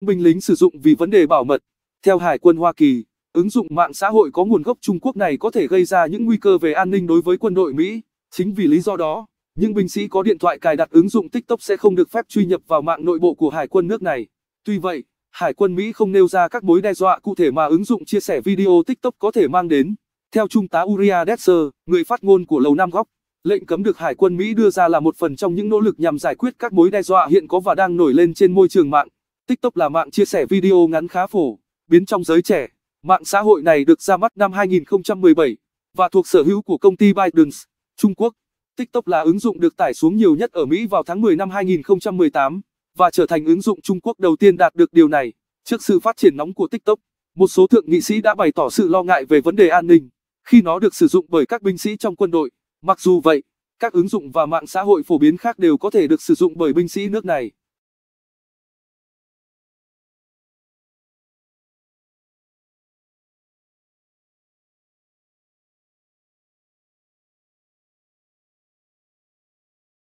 binh lính sử dụng vì vấn đề bảo mật. Theo Hải quân Hoa Kỳ, ứng dụng mạng xã hội có nguồn gốc Trung Quốc này có thể gây ra những nguy cơ về an ninh đối với quân đội Mỹ. Chính vì lý do đó, những binh sĩ có điện thoại cài đặt ứng dụng TikTok sẽ không được phép truy nhập vào mạng nội bộ của Hải quân nước này. Tuy vậy, Hải quân Mỹ không nêu ra các mối đe dọa cụ thể mà ứng dụng chia sẻ video TikTok có thể mang đến. Theo Trung tá Uriah Desser, người phát ngôn của Lầu Năm Góc, lệnh cấm được Hải quân Mỹ đưa ra là một phần trong những nỗ lực nhằm giải quyết các mối đe dọa hiện có và đang nổi lên trên môi trường mạng. TikTok là mạng chia sẻ video ngắn khá phổ biến trong giới trẻ. Mạng xã hội này được ra mắt năm 2017 và thuộc sở hữu của công ty ByteDance, Trung Quốc. TikTok là ứng dụng được tải xuống nhiều nhất ở Mỹ vào tháng 10 năm 2018 và trở thành ứng dụng Trung Quốc đầu tiên đạt được điều này. Trước sự phát triển nóng của TikTok, một số thượng nghị sĩ đã bày tỏ sự lo ngại về vấn đề an ninh khi nó được sử dụng bởi các binh sĩ trong quân đội. Mặc dù vậy, các ứng dụng và mạng xã hội phổ biến khác đều có thể được sử dụng bởi binh sĩ nước này.